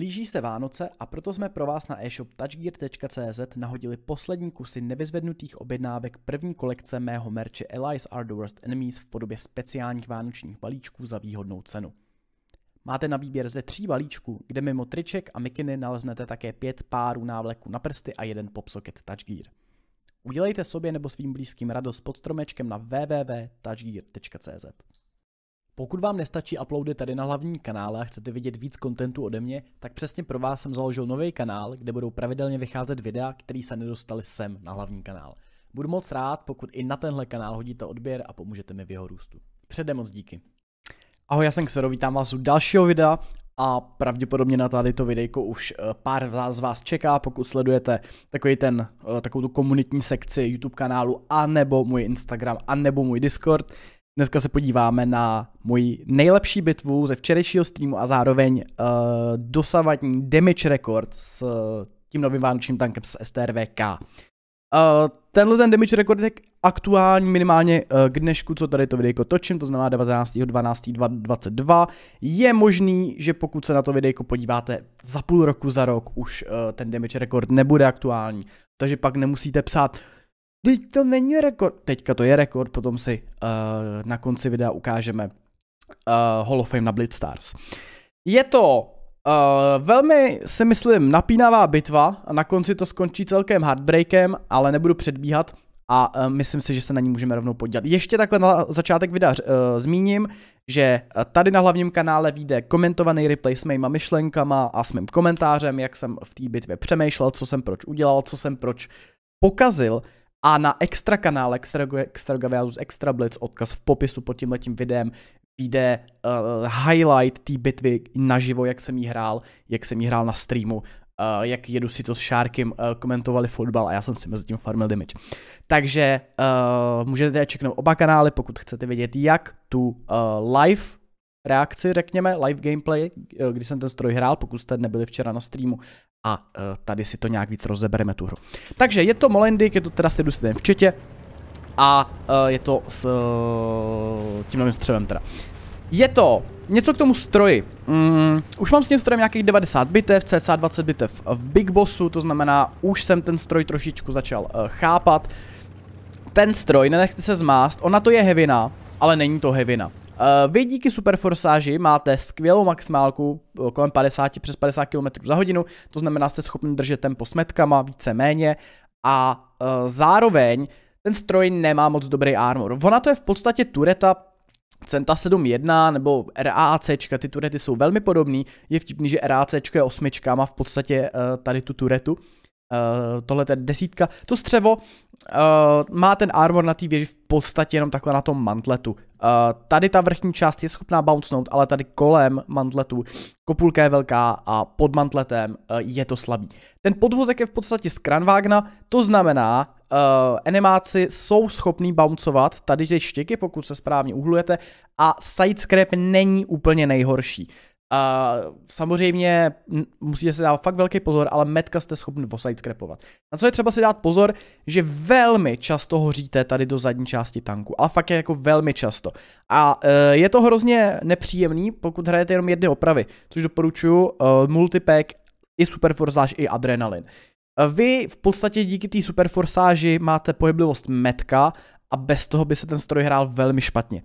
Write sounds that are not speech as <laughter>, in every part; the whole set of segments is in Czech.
Blíží se Vánoce a proto jsme pro vás na e-shop touchgear.cz nahodili poslední kusy nevyzvednutých objednávek první kolekce mého merče Allies are the worst enemies v podobě speciálních vánočních balíčků za výhodnou cenu. Máte na výběr ze tří balíčků, kde mimo triček a mikiny naleznete také pět párů návleku, na prsty a jeden popsocket touchgear. Udělejte sobě nebo svým blízkým radost pod stromečkem na www.touchgear.cz. Pokud vám nestačí uploady tady na hlavním kanále a chcete vidět víc kontentu ode mě, tak přesně pro vás jsem založil nový kanál, kde budou pravidelně vycházet videa, které se nedostaly sem na hlavní kanál. Budu moc rád, pokud i na tenhle kanál hodíte odběr a pomůžete mi v jeho růstu. Předem moc díky. Ahoj, já jsem Ksero, vítám vás u dalšího videa a pravděpodobně na tady to videjko už eh, pár z vás čeká, pokud sledujete takový ten, eh, takovou tu komunitní sekci YouTube kanálu, anebo můj Instagram, anebo můj Discord. Dneska se podíváme na moji nejlepší bitvu ze včerejšího streamu a zároveň uh, dosavadní damage record s uh, tím novým vánočním tankem z STRVK. Uh, eh, tenhle ten damage record je aktuální minimálně uh, k dnešku, co tady to videjko točím, to znamená 19.12.2022. Je možný, že pokud se na to videjko podíváte za půl roku, za rok, už uh, ten damage record nebude aktuální. Takže pak nemusíte psát, Teď to není rekord. Teďka to je rekord, potom si uh, na konci videa ukážeme uh, Hall of Fame na Blitzstars. Je to Uh, velmi si myslím napínavá bitva, na konci to skončí celkem heartbreakem, ale nebudu předbíhat a uh, myslím si, že se na ní můžeme rovnou podívat. Ještě takhle na začátek videa uh, zmíním, že tady na hlavním kanále vyjde komentovaný replay s mýma myšlenkama a s mým komentářem, jak jsem v té bitvě přemýšlel, co jsem proč udělal, co jsem proč pokazil a na extra kanále extra Gaviazus Extra Blitz, odkaz v popisu pod tímhletím videem, vyjde uh, eh, highlight té bitvy naživo, jak jsem jí hrál, jak jsem jí hrál na streamu, uh, jak jedu si to s Šárkem, uh, komentovali fotbal a já jsem si mezi tím farmil damage. Takže uh, můžete čeknout oba kanály, pokud chcete vědět, jak tu uh, live reakci, řekněme, live gameplay, eh, když jsem ten stroj hrál, pokud jste nebyli včera na streamu a eh, tady si to nějak víc rozebereme tu hru. Takže je to Molendik, je to teda s Steam v četě a eh, je to s tím novým střevem teda. Je to něco k tomu stroji. Mm, už mám s tím strojem nějakých 90 bitev, cca 20 bitev v Big Bossu, to znamená, už jsem ten stroj trošičku začal uh, chápat. Ten stroj, nenechte se zmást, ona to je hevina, ale není to hevina. Eh, vy díky Superforsáži máte skvělou maximálku eh, kolem 50 přes 50 km za hodinu, to znamená, jste schopni držet tempo s metkama více-méně a eh, zároveň ten stroj nemá moc dobrý armor. Ona to je v podstatě tureta Centa 7.1 nebo RAC, ty turety jsou velmi podobné. Je vtipný, že RAC je osmička, má v podstatě tady tu turetu. Uh, tohle je desítka. To střevo uh, má ten armor na té věži v podstatě jenom takhle na tom mantletu. Uh, tady ta vrchní část je schopná bouncenout, ale tady kolem mantletu kopulka je velká a pod mantletem uh, je to slabý. Ten podvozek je v podstatě z kranvágna, to znamená, uh, animáci jsou schopní bouncovat tady ty štěky, pokud se správně uhlujete, a side scrap není úplně nejhorší. A samozřejmě musíte se dát fakt velký pozor, ale metka jste schopni osajit skrepovat. Na co je třeba si dát pozor, že velmi často hoříte tady do zadní části tanku, ale fakt je jako velmi často. A uh, je to hrozně nepříjemný, pokud hrajete jenom jedny opravy, což doporučuju, uh, multipack i superforzáž i adrenalin. E, vy v podstatě díky té superforsáži máte pohyblivost metka a bez toho by se ten stroj hrál velmi špatně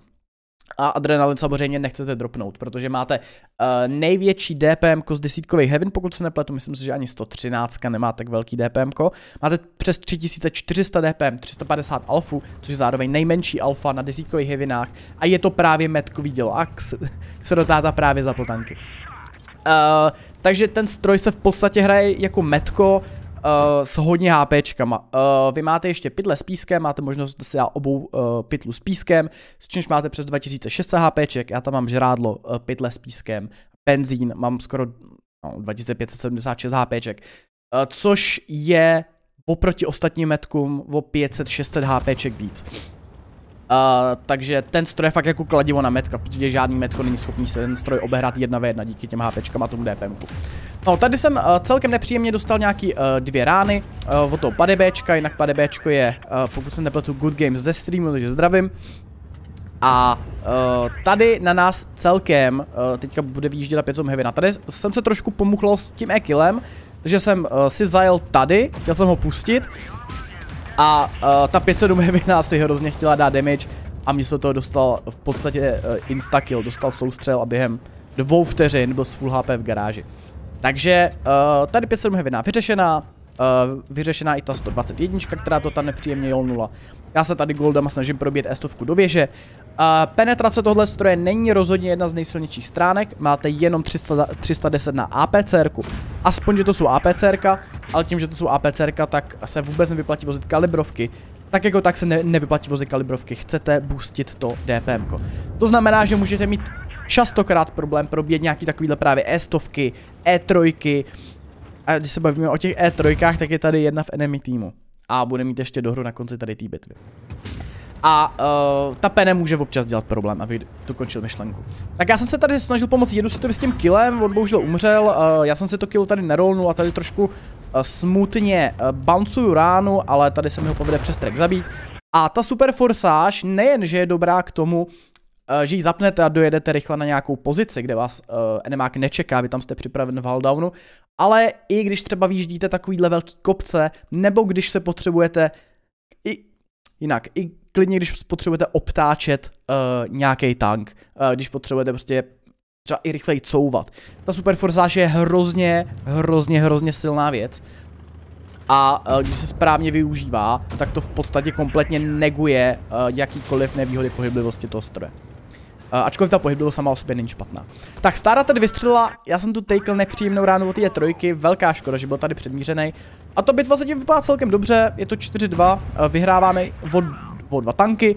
a adrenalin samozřejmě nechcete dropnout, protože máte uh, největší DPM z desítkových heaven, pokud se nepletu, myslím si, že ani 113 nemá tak velký DPM. -ko. Máte přes 3400 DPM, 350 alfu, což je zároveň nejmenší alfa na desítkových heavenách, a je to právě metkový dělo a se dotáta právě za pltanky. Uh, eh, takže ten stroj se v podstatě hraje jako metko, uh, s hodně HPčkama. Uh, eh, vy máte ještě pytle s pískem, máte možnost si dát obou uh, pytlu s pískem, s čímž máte přes 2600 HPček, já tam mám žrádlo, uh, pytle s pískem, benzín, mám skoro no, 2576 HPček, uh, což je oproti ostatním metkům o 500-600 HPček víc. Uh, takže ten stroj je fakt jako kladivo na metka, protože žádný metko není schopný se ten stroj obehrát jedna v jedna díky těm HPčkám a tomu DPMku. No, tady jsem uh, celkem nepříjemně dostal nějaký uh, dvě rány uh, od toho padebečka, jinak padebečko je, uh, pokud jsem nepletu, Good Games ze streamu, takže zdravím. A uh, tady na nás celkem, uh, teďka bude vyjíždět a 500 heavy, na tady jsem se trošku pomuchl s tím ekilem, takže jsem uh, si zajel tady, chtěl jsem ho pustit, a uh, ta 507 <laughs> nás si hrozně chtěla dát damage a místo toho dostal v podstatě uh, instakill, dostal soustřel a během dvou vteřin byl s full HP v garáži. Takže uh, tady 507 Hevina vyřešená, uh, vyřešená i ta 121, která to tam nepříjemně jolnula. Já se tady Goldama snažím probít estovku do věže. Uh, penetrace tohle stroje není rozhodně jedna z nejsilnějších stránek, máte jenom 300, 310 na APCR. -ku. Aspoň, že to jsou APCR, ale tím, že to jsou APCR, tak se vůbec nevyplatí vozit kalibrovky. Tak jako tak se ne, nevyplatí vozit kalibrovky, chcete boostit to DPM. -ko. To znamená, že můžete mít častokrát problém probíjet nějaký takovýhle právě E-stovky, e trojky a když se bavíme o těch E3, tak je tady jedna v enemy týmu. A bude mít ještě dohru na konci tady té bitvy. A uh, ta pene může občas dělat problém, aby tu končil myšlenku. Tak já jsem se tady snažil pomoct jedu si to s tím killem, on bohužel umřel, uh, já jsem si to kill tady nerolnul a tady trošku uh, smutně uh, bouncuju ránu, ale tady se mi ho povede přes track zabít. A ta Super Forsage nejenže je dobrá k tomu, Eh, že ji zapnete a dojedete rychle na nějakou pozici, kde vás uh, enemák nečeká, vy tam jste připraven v downu, ale i když třeba vyjíždíte takovýhle velký kopce, nebo když se potřebujete i jinak, i klidně když potřebujete obtáčet uh, eh, nějaký tank, uh, když potřebujete prostě třeba i rychleji couvat. Ta super je hrozně, hrozně, hrozně silná věc. A uh, když se správně využívá, tak to v podstatě kompletně neguje uh, jakýkoliv nevýhody pohyblivosti toho stroje. Eh, ačkoliv ta pohyb byla sama o sobě není špatná. Tak stára tady vystřelila, já jsem tu takel nepříjemnou ránu od té trojky, velká škoda, že byl tady předmířený. A to bitva zatím vypadá celkem dobře, je to 4-2, eh, vyhráváme o, dva tanky.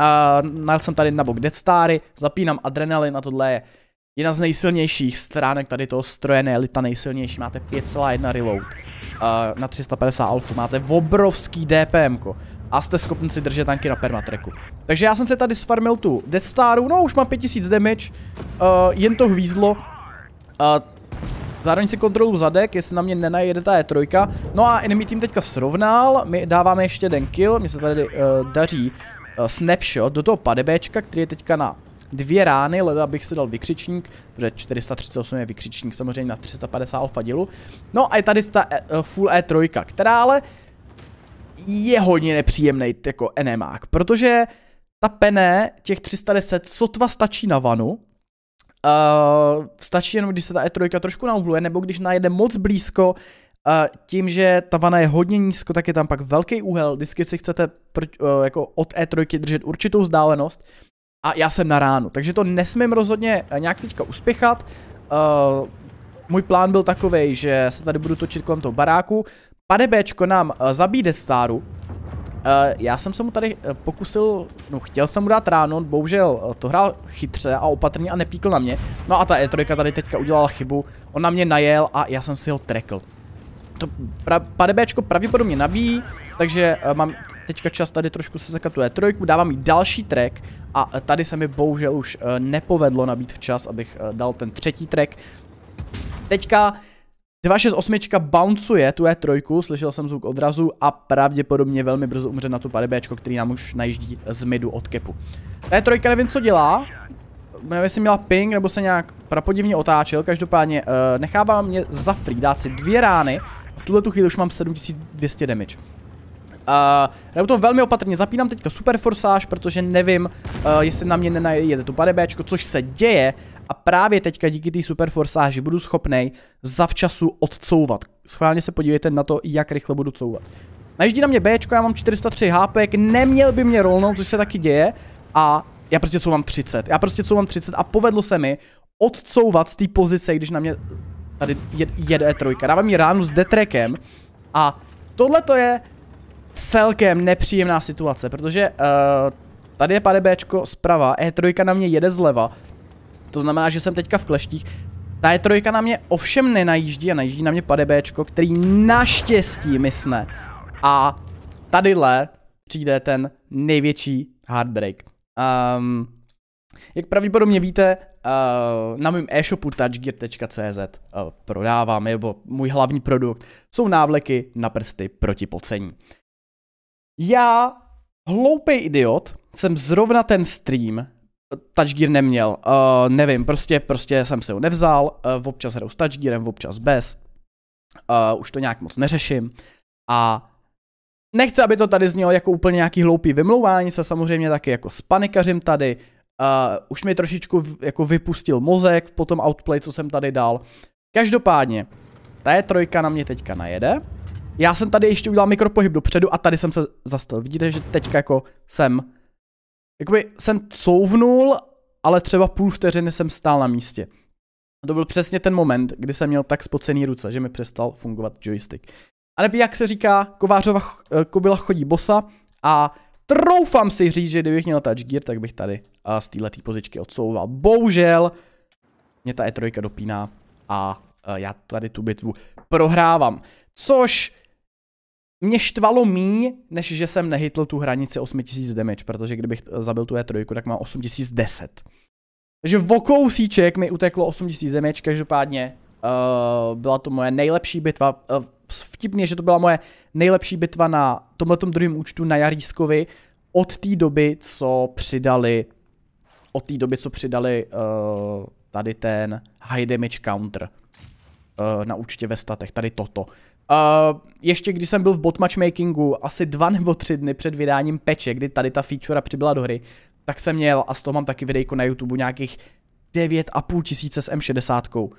Uh, najel jsem tady na bok Dead Stary, zapínám adrenalin a tohle je jedna z nejsilnějších stránek tady toho stroje, ne ta nejsilnější, máte 5,1 reload uh, na 350 alfu, máte obrovský DPM, -ko a jste schopni si držet tanky na permatreku. Takže já jsem se tady sfarmil tu Death Staru, no už mám 5000 damage, uh, jen to hvízlo. Uh, zároveň si kontrolu zadek, jestli na mě nenajede ta E3. No a enemy tým teďka srovnal, my dáváme ještě jeden kill, mně se tady uh, daří uh, snapshot do toho padebečka, který je teďka na dvě rány, leda bych si dal vykřičník, protože 438 je vykřičník samozřejmě na 350 alfa dílu. No a je tady ta uh, full E3, která ale je hodně nepříjemný jako enemák, protože ta pené těch 310 sotva stačí na vanu, Uh, stačí jenom, když se ta E3 trošku nauhluje, nebo když najede moc blízko, uh, tím, že ta vana je hodně nízko, tak je tam pak velký úhel, vždycky si chcete pr- uh, eh, jako od E3 držet určitou vzdálenost a já jsem na ránu, takže to nesmím rozhodně nějak teďka uspěchat. Uh, můj plán byl takový, že se tady budu točit kolem toho baráku, Pane Bčko nám uh, zabíjí Death Staru. Uh, já jsem se mu tady uh, pokusil, no chtěl jsem mu dát ráno, bohužel uh, to hrál chytře a opatrně a nepíkl na mě. No a ta E3 tady teďka udělala chybu, on na mě najel a já jsem si ho trekl. To pra Pade Bčko pravděpodobně nabíjí, takže uh, mám teďka čas tady trošku se sekat tu E3, dávám jí další track a uh, tady se mi bohužel už uh, nepovedlo nabít včas, abych uh, dal ten třetí track. Teďka 268 bouncuje tu E3, slyšel jsem zvuk odrazu a pravděpodobně velmi brzo umře na tu padebéčko, který nám už najíždí z midu od kepu. Ta E3 nevím co dělá, nevím jestli měla ping nebo se nějak prapodivně otáčel, každopádně uh, nechává mě za free dát si dvě rány, v tuhle tu chvíli už mám 7200 damage. Uh, eh, nebo to velmi opatrně, zapínám teďka super forsáž, protože nevím, uh, jestli na mě nenajede tu padebéčko, což se děje a právě teďka díky té super forsáži budu schopnej zavčasu odcouvat. Schválně se podívejte na to, jak rychle budu couvat. Najíždí na mě B, já mám 403 HP, neměl by mě rolnout, což se taky děje. A já prostě couvám 30. Já prostě couvám 30 a povedlo se mi odcouvat z té pozice, když na mě tady jede e trojka. Dávám mi ránu s detrekem a tohle to je celkem nepříjemná situace, protože uh, tady je pade Bčko zprava, E3 na mě jede zleva to znamená, že jsem teďka v kleštích. Ta je trojka na mě ovšem nenajíždí a najíždí na mě padebéčko, který naštěstí mysne. A tadyhle přijde ten největší heartbreak. Um, jak pravděpodobně víte, uh, na mém e-shopu touchgear.cz uh, eh, prodávám, nebo můj hlavní produkt, jsou návleky na prsty proti pocení. Já, hloupý idiot, jsem zrovna ten stream Touch Gear neměl, uh, nevím, prostě, prostě jsem se ho nevzal, uh, občas hraju s Touch Gearem, občas bez, uh, už to nějak moc neřeším a nechci, aby to tady znělo jako úplně nějaký hloupý vymlouvání, se samozřejmě taky jako spanikařím tady, uh, už mi trošičku v, jako vypustil mozek po tom outplay, co jsem tady dal. Každopádně, ta je trojka na mě teďka najede. Já jsem tady ještě udělal mikropohyb dopředu a tady jsem se zastavil. Vidíte, že teďka jako jsem jakoby jsem couvnul, ale třeba půl vteřiny jsem stál na místě. A to byl přesně ten moment, kdy jsem měl tak spocený ruce, že mi přestal fungovat joystick. A nebo jak se říká, Kovářova eh, kobila chodí bosa a troufám si říct, že kdybych měl touch gear, tak bych tady eh, z této pozičky odsouval. Bohužel mě ta E3 dopíná a eh, já tady tu bitvu prohrávám. Což mě štvalo míň, než že jsem nehytl tu hranici 8000 damage, protože kdybych eh, zabil tu E3, tak mám 8010. Takže v kousíček mi uteklo 8000 damage, každopádně uh, byla to moje nejlepší bitva. Uh, vtipně, že to byla moje nejlepší bitva na tomhletom druhém účtu na Jarískovi od té doby, co přidali od té doby, co přidali uh, tady ten high damage counter uh, na účtě ve statech, tady toto. Uh, ještě když jsem byl v bot matchmakingu asi dva nebo tři dny před vydáním peče, kdy tady ta feature přibyla do hry, tak jsem měl, a z toho mám taky videjko na YouTube, nějakých 9,5 tisíce s M60.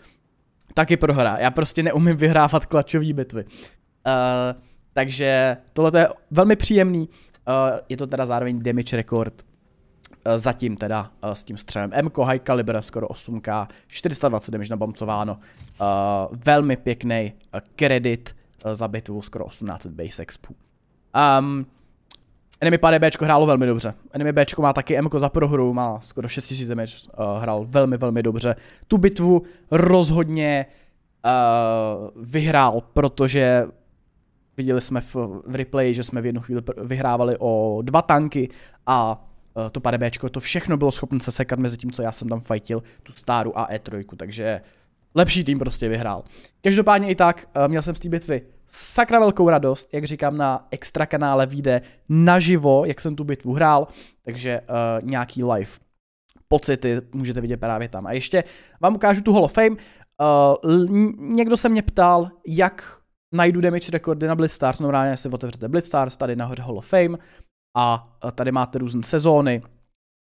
Taky prohra, já prostě neumím vyhrávat klačové bitvy. Uh, takže tohle je velmi příjemný, uh, je to teda zároveň damage record. Uh, zatím teda uh, s tím střelem MK High Caliber, skoro 8K, 420 damage nabomcováno. Uh, velmi pěkný kredit Eh, za bitvu skoro 1800 base expů. Um, Enemy pade B hrálo velmi dobře. Enemy B má taky Mko za prohru, má skoro 6000 damage, uh, hrál velmi, velmi dobře. Tu bitvu rozhodně uh, vyhrál, protože viděli jsme v, v replay, že jsme v jednu chvíli vyhrávali o dva tanky a uh, to pade to všechno bylo schopné sesekat mezi tím, co já jsem tam fajtil, tu stáru a E3, takže uh, lepší tým prostě vyhrál. Každopádně i tak, eh, měl jsem z té bitvy sakra velkou radost, jak říkám na extra kanále vyjde naživo, jak jsem tu bitvu hrál, takže uh, nějaký live pocity můžete vidět právě tam. A ještě vám ukážu tu Hall of Fame. Uh, někdo se mě ptal, jak najdu damage rekordy na Blitzstars, no ráno si otevřete Blitzstars, tady nahoře Hall of Fame a tady máte různé sezóny,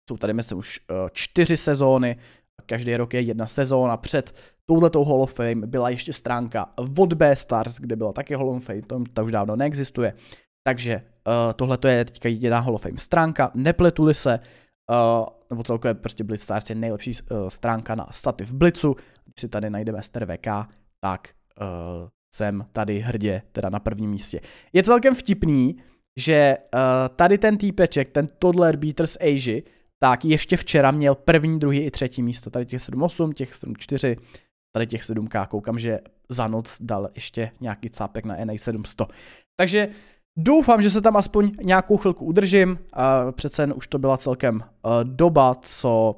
jsou tady myslím už čtyři sezóny, každý rok je jedna sezóna před touhletou Hall of Fame byla ještě stránka od B-Stars, kde byla taky Hall of Fame, to, ta už dávno neexistuje. Takže uh, tohle je teďka jediná Hall of Fame stránka, nepletuli se, uh, nebo celkově prostě Blitz Stars je nejlepší uh, stránka na staty v Blitzu. Když si tady najdeme VK, tak uh, jsem tady hrdě, teda na prvním místě. Je celkem vtipný, že uh, tady ten týpeček, ten Toddler Beaters Asia, tak ještě včera měl první, druhý i třetí místo. Tady těch 7-8, těch 7-4, tady těch 7K. Koukám, že za noc dal ještě nějaký cápek na NA 700. Takže doufám, že se tam aspoň nějakou chvilku udržím. Uh, přece jen už to byla celkem uh, doba, co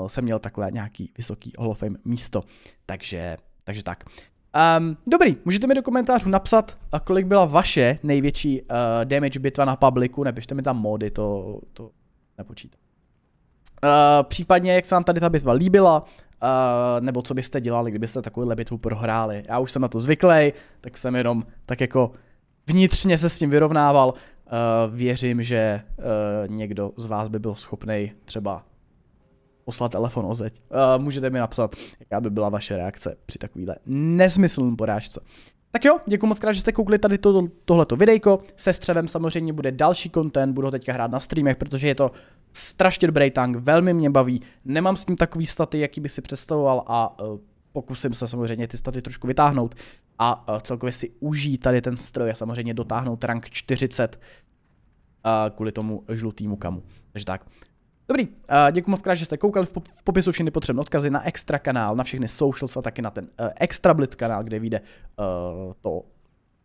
uh, jsem měl takhle nějaký vysoký holofame místo. Takže, takže tak. Um, dobrý, můžete mi do komentářů napsat, eh, kolik byla vaše největší uh, damage bitva na publiku, nepište mi tam mody, to, to nepočítám. Uh, případně, jak se vám tady ta bitva líbila, Uh, nebo co byste dělali, kdybyste takovouhle bitvu prohráli. Já už jsem na to zvyklý, tak jsem jenom tak jako vnitřně se s tím vyrovnával. Uh, věřím, že uh, někdo z vás by byl schopný třeba poslat telefon o zeď. Uh, můžete mi napsat, jaká by byla vaše reakce při takovýhle nesmyslném porážce. Tak jo, děkuji moc krát, že jste koukli tady to, tohleto videjko. Se střevem samozřejmě bude další content, budu ho teďka hrát na streamech, protože je to strašně dobrý tank, velmi mě baví. Nemám s ním takový staty, jaký by si představoval a uh, pokusím se samozřejmě ty staty trošku vytáhnout a uh, celkově si užít tady ten stroj a samozřejmě dotáhnout rank 40 uh, eh, kvůli tomu žlutému kamu. Takže tak. Dobrý, děkuji moc krát, že jste koukali. V popisu všechny potřebné odkazy na extra kanál, na všechny socials a taky na ten eh, extra blitz kanál, kde vyjde eh, to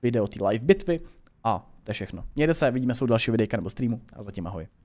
video té live bitvy. A to je všechno. Mějte se, vidíme se u dalšího videa nebo streamu a zatím ahoj.